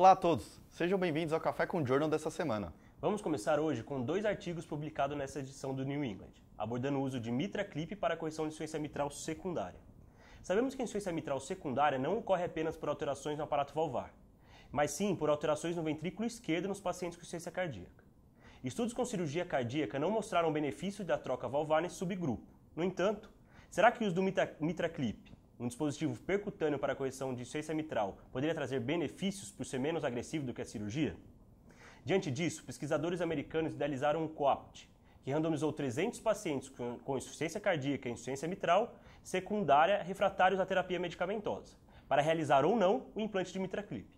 Olá a todos, sejam bem-vindos ao Café com Journal dessa semana. Vamos começar hoje com dois artigos publicados nessa edição do New England, abordando o uso de mitra clip para a correção de insuficiência mitral secundária. Sabemos que a insuficiência mitral secundária não ocorre apenas por alterações no aparato valvar, mas sim por alterações no ventrículo esquerdo nos pacientes com insuficiência cardíaca. Estudos com cirurgia cardíaca não mostraram benefício da troca valvar nesse subgrupo. No entanto, será que o uso do mitra, clip um dispositivo percutâneo para correção de insuficiência mitral poderia trazer benefícios por ser menos agressivo do que a cirurgia? Diante disso, pesquisadores americanos idealizaram um COAPT, que randomizou 300 pacientes com insuficiência cardíaca e insuficiência mitral secundária refratários à terapia medicamentosa, para realizar ou não o implante de mitraclip.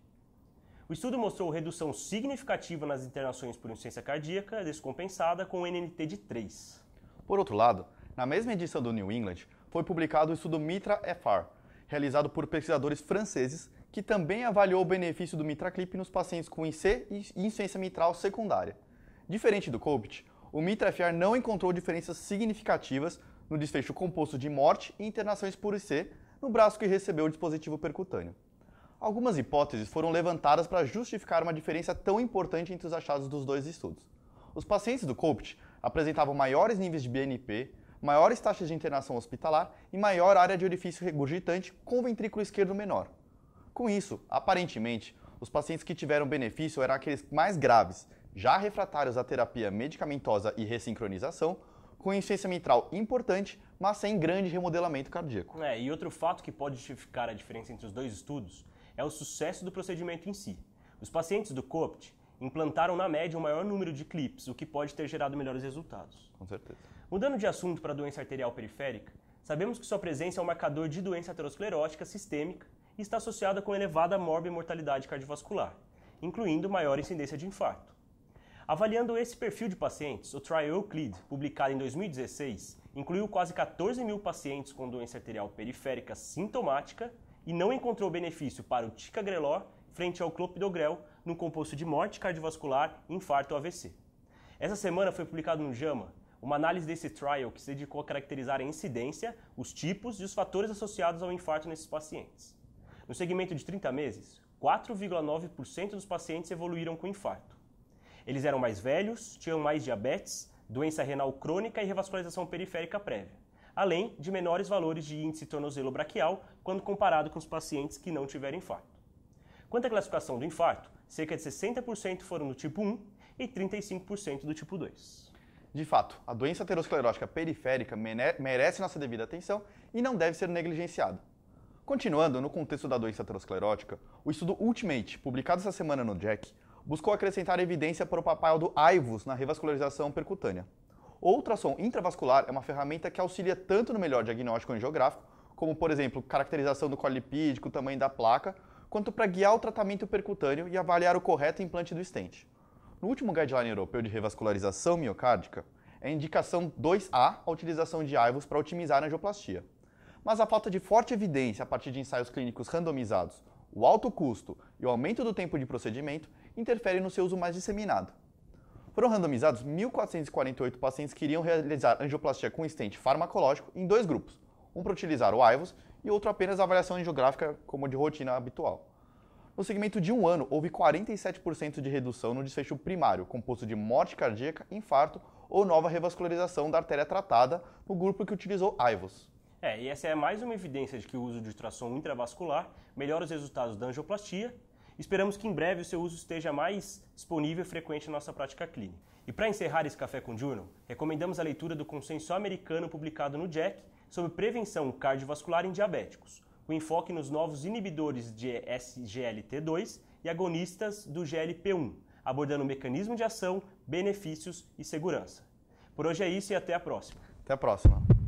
O estudo mostrou redução significativa nas internações por insuficiência cardíaca descompensada com o NNT de 3. Por outro lado, na mesma edição do New England, foi publicado o estudo MITRA-FR, é realizado por pesquisadores franceses, que também avaliou o benefício do MitraClip nos pacientes com IC e insuficiência mitral secundária. Diferente do COPT, o FR não encontrou diferenças significativas no desfecho composto de morte e internações por IC no braço que recebeu o dispositivo percutâneo. Algumas hipóteses foram levantadas para justificar uma diferença tão importante entre os achados dos dois estudos. Os pacientes do COPT apresentavam maiores níveis de BNP, maiores taxas de internação hospitalar e maior área de orifício regurgitante com ventrículo esquerdo menor. Com isso, aparentemente, os pacientes que tiveram benefício eram aqueles mais graves, já refratários à terapia medicamentosa e ressincronização, com insuficiência mitral importante, mas sem grande remodelamento cardíaco. É, e outro fato que pode justificar a diferença entre os dois estudos é o sucesso do procedimento em si. Os pacientes do COPT implantaram na média o um maior número de clips, o que pode ter gerado melhores resultados. Com certeza. Mudando de assunto para a doença arterial periférica, sabemos que sua presença é um marcador de doença aterosclerótica sistêmica e está associada com elevada mortalidade cardiovascular, incluindo maior incidência de infarto. Avaliando esse perfil de pacientes, o Trial Euclid, publicado em 2016, incluiu quase 14 mil pacientes com doença arterial periférica sintomática e não encontrou benefício para o ticagrelor frente ao clopidogrel num composto de morte cardiovascular, infarto AVC. Essa semana foi publicado no JAMA uma análise desse trial que se dedicou a caracterizar a incidência, os tipos e os fatores associados ao infarto nesses pacientes. No segmento de 30 meses, 4,9% dos pacientes evoluíram com infarto. Eles eram mais velhos, tinham mais diabetes, doença renal crônica e revascularização periférica prévia, além de menores valores de índice tornozelo braquial quando comparado com os pacientes que não tiveram infarto. Quanto à classificação do infarto, cerca de 60% foram do tipo 1 e 35% do tipo 2. De fato, a doença aterosclerótica periférica merece nossa devida atenção e não deve ser negligenciada. Continuando no contexto da doença aterosclerótica, o estudo Ultimate, publicado essa semana no Jack, buscou acrescentar evidência para o papel do AIVUS na revascularização percutânea. O ultrassom intravascular é uma ferramenta que auxilia tanto no melhor diagnóstico angiográfico, como, por exemplo, caracterização do colipídico, tamanho da placa, quanto para guiar o tratamento percutâneo e avaliar o correto implante do estente. No último Guideline Europeu de Revascularização Miocárdica, é indicação 2A a utilização de AIVOS para otimizar a angioplastia. Mas a falta de forte evidência a partir de ensaios clínicos randomizados, o alto custo e o aumento do tempo de procedimento interferem no seu uso mais disseminado. Foram randomizados 1.448 pacientes que iriam realizar angioplastia com estente farmacológico em dois grupos, um para utilizar o IVOS e outro apenas a avaliação angiográfica como de rotina habitual. No segmento de um ano, houve 47% de redução no desfecho primário, composto de morte cardíaca, infarto ou nova revascularização da artéria tratada no grupo que utilizou IVOS. É, e essa é mais uma evidência de que o uso de ultrassom intravascular melhora os resultados da angioplastia Esperamos que em breve o seu uso esteja mais disponível e frequente na nossa prática clínica. E para encerrar esse Café com Journal, recomendamos a leitura do consenso americano publicado no JACC sobre prevenção cardiovascular em diabéticos, com enfoque nos novos inibidores de SGLT2 e agonistas do GLP1, abordando o mecanismo de ação, benefícios e segurança. Por hoje é isso e até a próxima. Até a próxima.